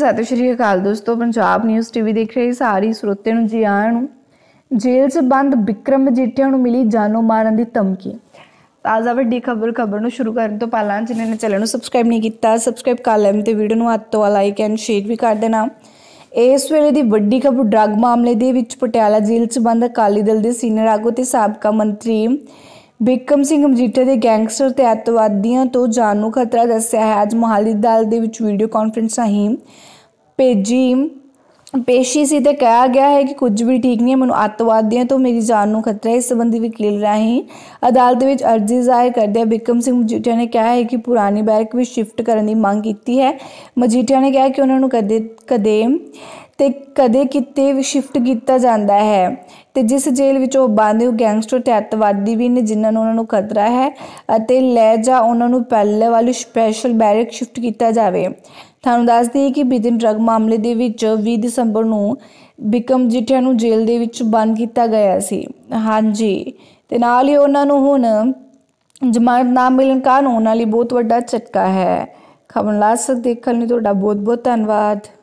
ਸਤਿ ਸ਼੍ਰੀ ਅਕਾਲ ਦੋਸਤੋ Punjab news TV ਦੇਖ ਰਹੇ ਸਾਰੀ ਸਰੋਤੇ ਨੂੰ ਜੀ ਆਇਆਂ ਨੂੰ ਜੇਲ੍ਹ 'ਚ ਬੰਦ ਵਿਕਰਮ ਜੀਟਿਆਂ ਨੂੰ ਮਿਲੀ ਜਾਨੋਂ ਮਾਰਨ ਦੀ ਧਮਕੀ ਤਾਜ਼ਾ ਵੱਡੀ ਖਬਰ ਖਬਰ ਨੂੰ ਸ਼ੁਰੂ ਕਰਨ ਤੋਂ ਪਹਿਲਾਂ ਜਿਨ੍ਹਾਂ ਨੇ ਚੈਨਲ ਨੂੰ ਸਬਸਕ੍ਰਾਈਬ ਨਹੀਂ ਕੀਤਾ ਸਬਸਕ੍ਰਾਈਬ ਕਰ ਲੈਣ ਤੇ ਵੀਡੀਓ ਨੂੰ ਹੱਥ ਤੋਂ ਲਾਈਕ ਐਂਡ ਸ਼ੇਅਰ ਵੀ ਕਰ ਦੇਣਾ ਇਸ ਵੇਲੇ ਦੀ ਵੱਡੀ ਖਬਰ ਡਰੱਗ ਮਾਮਲੇ ਦੇ ਵਿੱਚ ਪਟਿਆਲਾ ਜੇਲ੍ਹ 'ਚ ਬੰਦ ਅਕਾਲੀ ਦਲ ਦੇ ਸੀਨੀਅਰ ਆਗੂ ਤੇ ਸਾਬਕਾ ਮੰਤਰੀ ਬਿਕਮ ਸਿੰਘ ਮਜੀਠੇ ਦੇ ਗੈਂਗਸਟਰ ਤੇ ਅਤਵਾਦੀਆਂ ਤੋਂ ਜਾਨ ਨੂੰ ਖਤਰਾ ਦੱਸਿਆ ਹੈ ਅੱਜ ਮੋਹਾਲੀ ਦਲ ਦੇ ਵਿੱਚ ਵੀਡੀਓ ਕਾਨਫਰੰਸ ਰਾਹੀਂ ਪੇਜੀ ਪੇਸ਼ੀ ਸੀ ਤੇ ਕਿਹਾ ਗਿਆ ਹੈ ਕਿ ਕੁਝ ਵੀ ਠੀਕ ਨਹੀਂ ਹੈ ਮੈਨੂੰ ਅੱਤਵਾਦੀਆਂ ਤੋਂ ਮੇਰੀ ਜਾਨ ਨੂੰ ਖਤਰਾ ਹੈ ਇਸ ਸੰਬੰਧੀ ਵਕੀਲ ਰਾਹੀਂ ਅਦਾਲਤ ਵਿੱਚ ਅਰਜ਼ੀ ਜ਼ਾਹਿਰ ਕਰਦੇ ਬਿਕਮ ਸਿੰਘ ਮਜੀਠੀਆ ਨੇ ਕਿਹਾ ਹੈ ਕਿ ਪੁਰਾਣੀ ਬੈਰਕ ਵਿੱਚ ਸ਼ਿਫਟ ਕਰਨ ਦੀ ਮੰਗ ਕੀਤੀ ਹੈ ਮਜੀਠੀਆ ਨੇ ਕਿਹਾ ਕਿ ਉਹਨਾਂ ਨੂੰ ਕਦੇ ਕਦੇ ਤੇ ਕਦੇ ਕਿਤੇ ਵੀ ਸ਼ਿਫਟ ਕੀਤਾ ਜਾਂਦਾ ਹੈ ਤੇ ਜਿਸ ਜੇਲ੍ਹ ਵਿੱਚ ਉਹ ਬੰਦ ਉਹ ਗੈਂਗਸਟਰ ਤੇ ਅਤਵਾਦੀ ਵੀ ਨੇ ਜਿਨ੍ਹਾਂ ਨੂੰ ਉਹਨਾਂ ਨੂੰ ਖਤਰਾ ਹੈ ਅਤੇ ਲੈ ਜਾ ਉਹਨਾਂ ਨੂੰ ਪਹਿਲੇ ਵਾਲੀ ਸਪੈਸ਼ਲ ਬੈਰਕ ਸ਼ਿਫਟ ਕੀਤਾ ਜਾਵੇ ਤੁਹਾਨੂੰ ਦੱਸ ਦਈ ਕਿ ਬਿਦਨ ਡਰਗ ਮਾਮਲੇ ਦੇ ਵਿੱਚ 20 ਦਸੰਬਰ ਨੂੰ ਬਿਕਮ ਜਿਠਿਆ ਨੂੰ ਜੇਲ੍ਹ ਦੇ ਵਿੱਚ ਬੰਦ ਕੀਤਾ ਗਿਆ ਸੀ ਹਾਂਜੀ ਤੇ ਨਾਲ ਹੀ ਉਹਨਾਂ ਨੂੰ ਹੁਣ ਜਮਾਨਤ ਨਾ ਮਿਲਣ ਕਾਰਨ ਉਹਨਾਂ ਲਈ ਬਹੁਤ ਵੱਡਾ ਝਟਕਾ ਹੈ ਖਬਰ ਲਾਸਕ ਦੇਖਣ ਲਈ ਤੁਹਾਡਾ ਬਹੁਤ ਬਹੁਤ ਧੰਨਵਾਦ